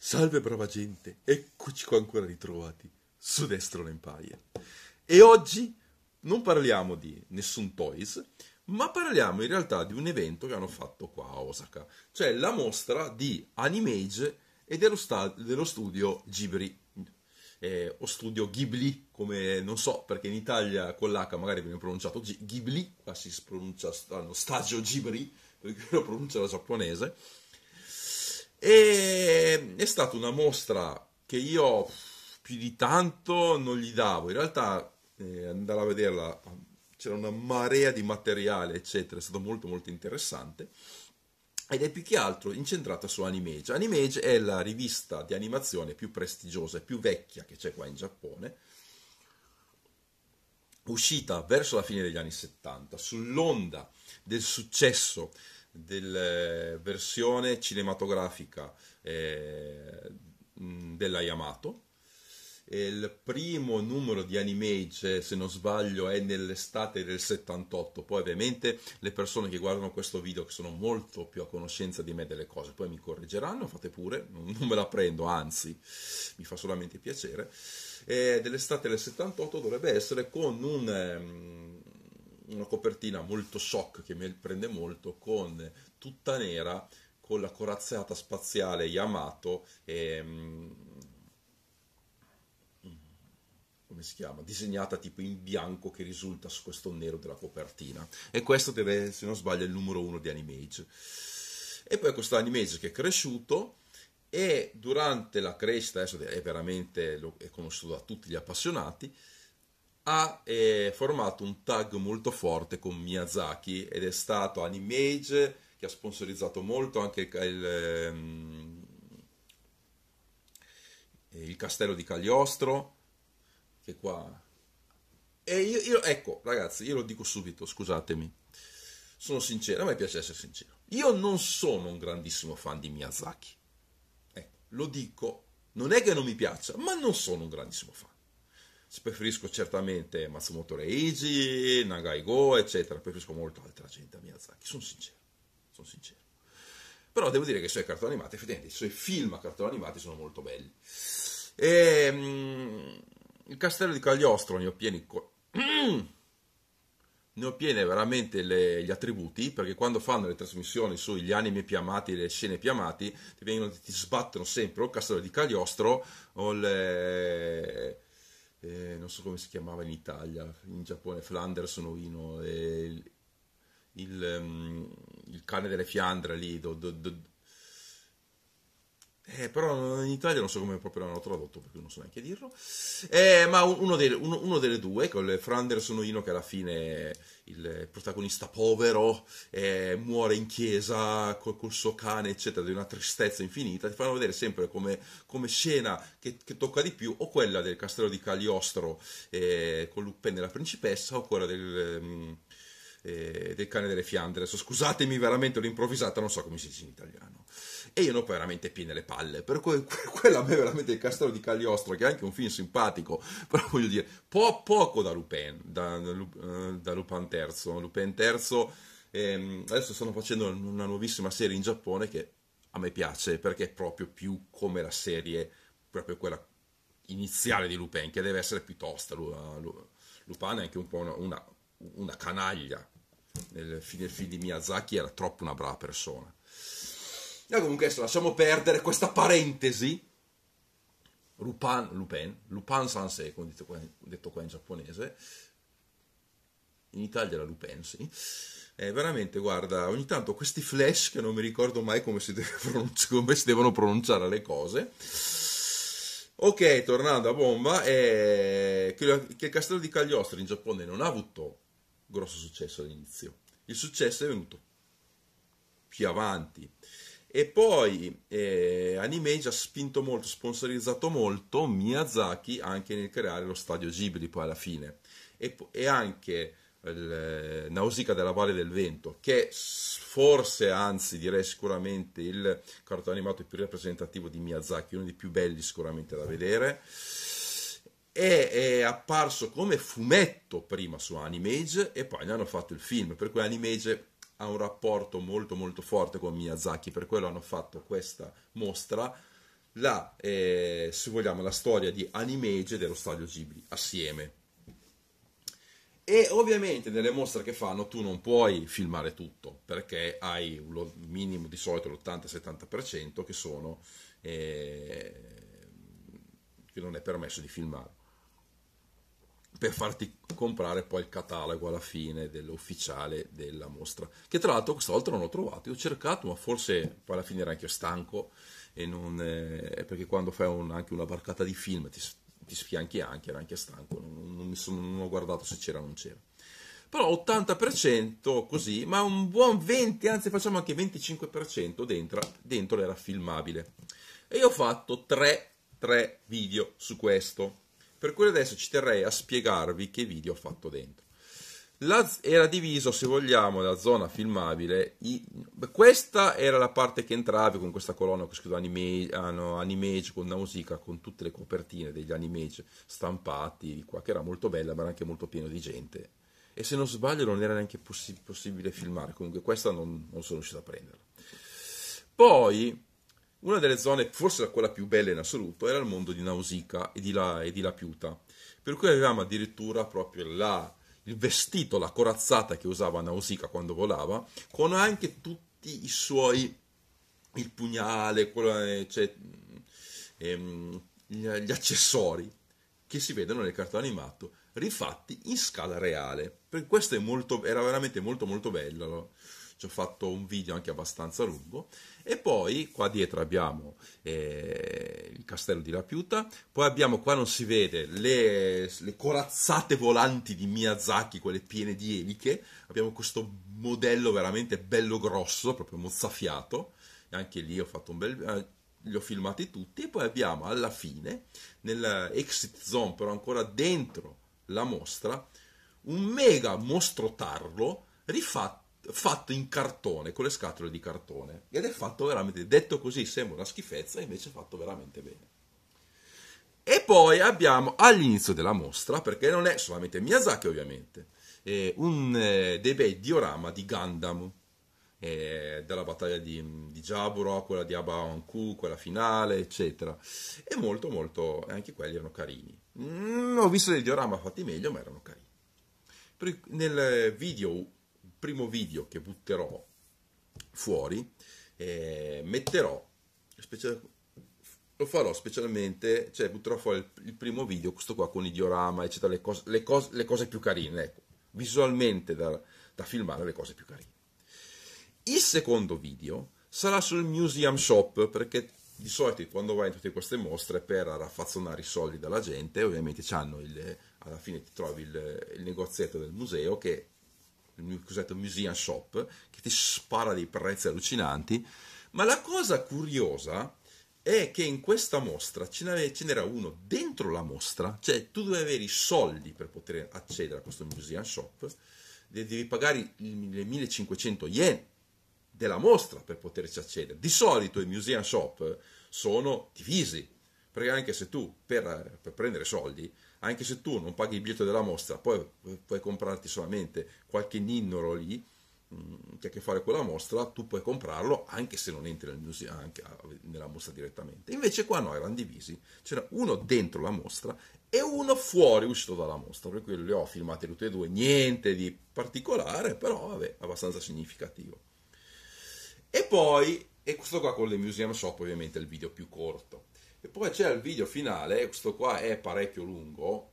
Salve brava gente, eccoci qua ancora ritrovati su Destro l'Empire. E oggi non parliamo di nessun Toys, ma parliamo in realtà di un evento che hanno fatto qua a Osaka, cioè la mostra di Animage e dello, sta- dello studio Ghibli, eh, o studio Ghibli, come non so, perché in Italia con l'H magari viene pronunciato G- Ghibli, qua si pronuncia hanno stagio Ghibli, perché lo pronuncia la giapponese, e è stata una mostra che io più di tanto non gli davo. In realtà eh, andare a vederla c'era una marea di materiale, eccetera. È stato molto, molto interessante. Ed è più che altro incentrata su Animage. Animage è la rivista di animazione più prestigiosa e più vecchia che c'è qua in Giappone, uscita verso la fine degli anni 70, sull'onda del successo della eh, versione cinematografica eh, della Yamato. Il primo numero di Animage, eh, se non sbaglio, è nell'estate del 78. Poi, ovviamente, le persone che guardano questo video, che sono molto più a conoscenza di me delle cose, poi mi correggeranno, fate pure, non me la prendo, anzi, mi fa solamente piacere. È eh, dell'estate del 78 dovrebbe essere con un. Ehm, una copertina molto shock che mi prende molto con tutta nera con la corazzata spaziale Yamato e, mm, come si chiama, disegnata tipo in bianco che risulta su questo nero della copertina. E questo deve, se non sbaglio, è il numero uno di Animage. E poi questo Animage che è cresciuto e durante la crescita, adesso è veramente è conosciuto da tutti gli appassionati, ha eh, formato un tag molto forte con Miyazaki ed è stato Animage che ha sponsorizzato molto anche il, il, ehm, il castello di Cagliostro che qua e io, io, ecco ragazzi io lo dico subito scusatemi sono sincero a me piace essere sincero io non sono un grandissimo fan di Miyazaki ecco, lo dico non è che non mi piaccia ma non sono un grandissimo fan preferisco certamente Matsumoto Reiji, Nagai Go, eccetera, preferisco molto altra gente a Miyazaki, sono sincero, sono sincero. Però devo dire che i suoi cartoni animati, effettivamente, i suoi film a cartoni animati sono molto belli. E, um, il castello di Cagliostro ne ho pieni... Co- ne ho piene veramente le, gli attributi, perché quando fanno le trasmissioni sugli anime più amati, le scene più amate, ti, vengono, ti sbattono sempre o il castello di Cagliostro o le eh, non so come si chiamava in Italia, in Giappone, Flanders o Novino, eh, il, il, um, il, cane delle Fiandre lì, do, do, do, eh, però in Italia non so come proprio l'hanno tradotto, per non so neanche dirlo. Eh, ma uno, dei, uno, uno, delle due, con Flanders Noino, che alla fine il protagonista povero eh, muore in chiesa col, col, suo cane, eccetera, di una tristezza infinita, ti fanno vedere sempre come, come scena che, che, tocca di più o quella del castello di Cagliostro eh, con Lupin e la principessa o quella del... Um, del cane delle Fiandre. Scusatemi veramente l'improvvisata, non so come si dice in italiano e io ne ho poi veramente piene le palle. Per cui quella a me è veramente il castello di Cagliostro, che è anche un film simpatico, però voglio dire, po- poco da Lupin, da, da, eh, da Lupin terzo. Lupin terzo, ehm, adesso stanno facendo una nuovissima serie in Giappone che a me piace perché è proprio più come la serie, proprio quella iniziale di Lupin, che deve essere piuttosto. Eh, Lupin è anche un po' una, una, una canaglia. Nel nel film di Miyazaki era troppo una brava persona. Noi comunque adesso lasciamo perdere questa parentesi. Lupin, Lupin, Lupin Sanse, come detto qua, detto qua in giapponese, in Italia era Lupin, sì. Eh, veramente, guarda, ogni tanto questi flash che non mi ricordo mai come si, pronunci- come si devono pronunciare le cose. Ok, tornando a bomba, eh, che, che il castello di Cagliostro in Giappone non ha avuto grosso successo all'inizio. Il successo è venuto più avanti, e poi eh, Animage ha spinto molto, sponsorizzato molto Miyazaki anche nel creare lo stadio Ghibli poi alla fine. E, e anche il, eh, Nausicaa della Valle del Vento, che forse, anzi direi sicuramente, il cartone animato più rappresentativo di Miyazaki, uno dei più belli sicuramente da vedere. E è apparso come fumetto prima su Animage e poi ne hanno fatto il film, per cui Animage ha un rapporto molto molto forte con Miyazaki, per quello hanno fatto questa mostra, la, eh, se vogliamo, la storia di Animage dello Stadio Ghibli assieme. E ovviamente nelle mostre che fanno tu non puoi filmare tutto, perché hai lo minimo di solito l'80-70% che sono... Eh, che non è permesso di filmare per farti comprare poi il catalogo alla fine dell'ufficiale della mostra. Che tra l'altro questa volta non l'ho trovato, io ho cercato, ma forse poi alla fine ero anche stanco, e non, eh, perché quando fai un, anche una barcata di film ti, ti sfianchi anche, ero anche stanco, non, non, sono, non ho guardato se c'era o non c'era però 80% così, ma un buon 20, anzi facciamo anche 25% dentro, dentro era filmabile. E io ho fatto 3, 3 video su questo. Per cui adesso ci terrei a spiegarvi che video ho fatto dentro. La, era diviso, se vogliamo, la zona filmabile. I, questa era la parte che entravi con questa colonna che scrivo anime, ah no, animage con la musica, con tutte le copertine degli animage stampati, qua, che era molto bella, ma era anche molto pieno di gente. E se non sbaglio non era neanche possi- possibile filmare, comunque questa non, non sono riuscito a prenderla. Poi una delle zone, forse quella più bella in assoluto, era il mondo di Nausicaa e di, la, e di Lapiuta, per cui avevamo addirittura proprio la, il vestito, la corazzata che usava Nausicaa quando volava, con anche tutti i suoi, il pugnale, quello, cioè, ehm, gli, gli accessori che si vedono nel cartone animato, rifatti in scala reale. Per questo molto, era veramente molto molto bello ci ho fatto un video anche abbastanza lungo e poi qua dietro abbiamo eh, il castello di Lapiuta poi abbiamo qua non si vede le, le corazzate volanti di Miyazaki quelle piene di eliche abbiamo questo modello veramente bello grosso proprio mozzafiato e anche lì ho fatto un bel eh, li ho filmati tutti e poi abbiamo alla fine nella exit zone però ancora dentro la mostra un mega mostro tarlo rifatto fatto in cartone, con le scatole di cartone. Ed è fatto veramente, detto così sembra una schifezza, invece è fatto veramente bene. E poi abbiamo all'inizio della mostra, perché non è solamente Miyazaki ovviamente, eh, un eh, dei bei diorama di Gundam, eh, dalla battaglia di, di Jaburo, quella di Abaonku, quella finale, eccetera. E molto molto, eh, anche quelli erano carini. Mm, ho visto dei diorama fatti meglio, ma erano carini. Nel video primo video che butterò fuori, eh, metterò, special, lo farò specialmente, cioè butterò fuori il, il, primo video, questo qua con il diorama, eccetera, le cose, le cose, le cose più carine, ecco, visualmente da, da filmare le cose più carine. Il secondo video sarà sul museum shop, perché di solito quando vai in tutte queste mostre per raffazzonare i soldi dalla gente, ovviamente c'hanno il, alla fine ti trovi il, il negozietto del museo che il cosiddetto museum shop, che ti spara dei prezzi allucinanti, ma la cosa curiosa è che in questa mostra ce, n'era uno dentro la mostra, cioè tu dovevi avere i soldi per poter accedere a questo museum shop, devi pagare le 1500 yen della mostra per poterci accedere. Di solito i museum shop sono divisi, perché anche se tu, per, per prendere soldi, anche se tu non paghi il biglietto della mostra, poi puoi comprarti solamente qualche ninnolo lì, mm, che ha a che fare con la mostra, tu puoi comprarlo anche se non entri nel museo, anche nella mostra direttamente. Invece qua no, erano divisi, c'era uno dentro la mostra e uno fuori uscito dalla mostra, per cui le ho filmate tutte e due, niente di particolare, però vabbè, abbastanza significativo. E poi, e questo qua con le museum shop ovviamente è il video più corto. E poi c'è il video finale, questo qua è parecchio lungo,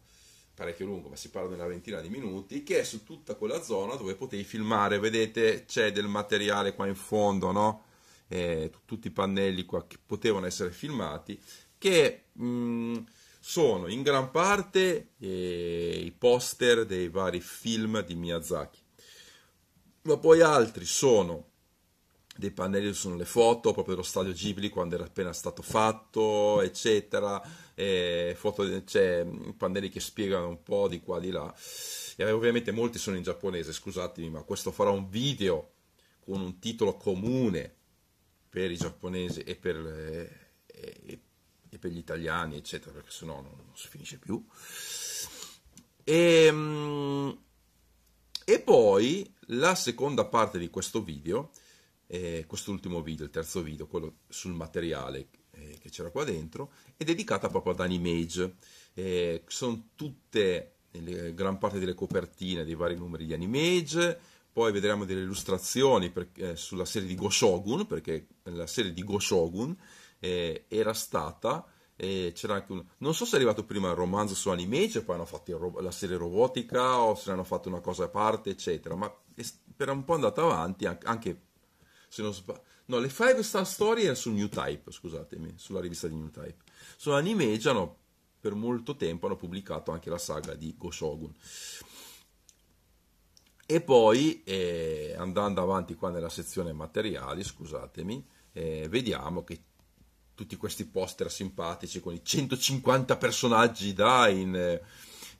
parecchio lungo, ma si parla di una ventina di minuti, che è su tutta quella zona dove potevi filmare, vedete c'è del materiale qua in fondo, no? Eh, tutti i pannelli qua che potevano essere filmati, che mh, mm, sono in gran parte eh, i poster dei vari film di Miyazaki, ma poi altri sono dei pannelli sono le foto proprio dello stadio Ghibli quando era appena stato fatto, eccetera. E foto, cioè, pannelli che spiegano un po' di qua di là. E ovviamente molti sono in giapponese, scusatemi, ma questo farà un video con un titolo comune per i giapponesi e per, le, e, e per gli italiani, eccetera, perché sennò non, non si finisce più. E, ehm, e poi la seconda parte di questo video eh, quest'ultimo video, il terzo video, quello sul materiale eh, che c'era qua dentro, è dedicata proprio ad Animage. Eh, sono tutte, eh, le, gran parte delle copertine dei vari numeri di Animage, poi vedremo delle illustrazioni per, eh, sulla serie di Goshogun, perché la serie di Goshogun eh, era stata... Eh, un... non so se è arrivato prima il romanzo su Animage, poi hanno fatto la serie robotica o se ne hanno fatto una cosa a parte, eccetera, ma per un po' andata avanti anche se non sbaglio. No, le Five Star Story era su New Type, scusatemi, sulla rivista di New Type. Sono Animage, hanno, per molto tempo hanno pubblicato anche la saga di Go Shogun. E poi, eh, andando avanti qua nella sezione materiali, scusatemi, eh, vediamo che tutti questi poster simpatici con i 150 personaggi Dain, eh,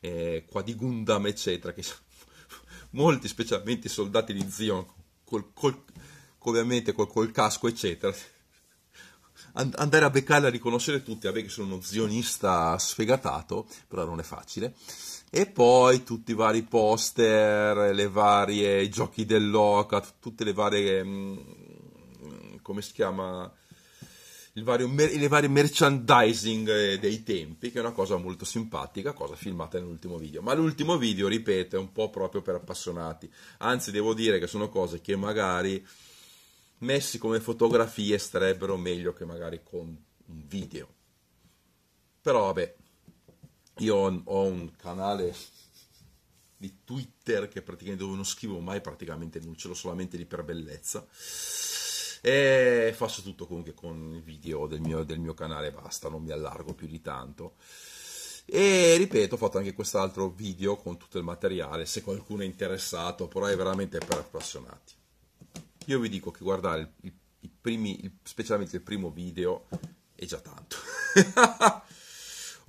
eh, qua di Gundam, eccetera, che molti, specialmente i soldati di Zion, col, col ovviamente col, col casco, eccetera. Andare a beccarli, a riconoscere tutti, a che sono uno zionista sfegatato, però non è facile. E poi tutti i vari poster, le varie, i giochi dell'Oca, tutte le varie, mm, come si chiama, il vario, le varie merchandising eh, dei tempi, che è una cosa molto simpatica, cosa filmata nell'ultimo video. Ma l'ultimo video, ripeto, è un po' proprio per appassionati. Anzi, devo dire che sono cose che magari messi come fotografie starebbero meglio che magari con un video. Però vabbè, io ho un canale di Twitter che praticamente dove non scrivo mai praticamente non ce l'ho solamente lì per bellezza e faccio tutto comunque con il video del mio, del mio canale basta non mi allargo più di tanto e ripeto ho fatto anche quest'altro video con tutto il materiale se qualcuno è interessato però è veramente per appassionati io vi dico che guardare il, i primi, il, specialmente il primo video è già tanto.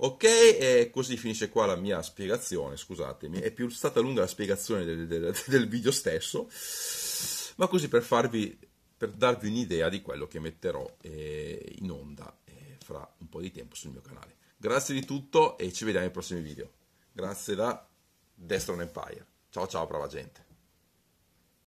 ok, e così finisce qua la mia spiegazione, scusatemi, è più stata lunga la spiegazione del, del, del video stesso, ma così per, farvi, per darvi un'idea di quello che metterò eh, in onda eh, fra un po' di tempo sul mio canale. Grazie di tutto e ci vediamo nei prossimi video. Grazie da Destron Empire. Ciao ciao brava gente.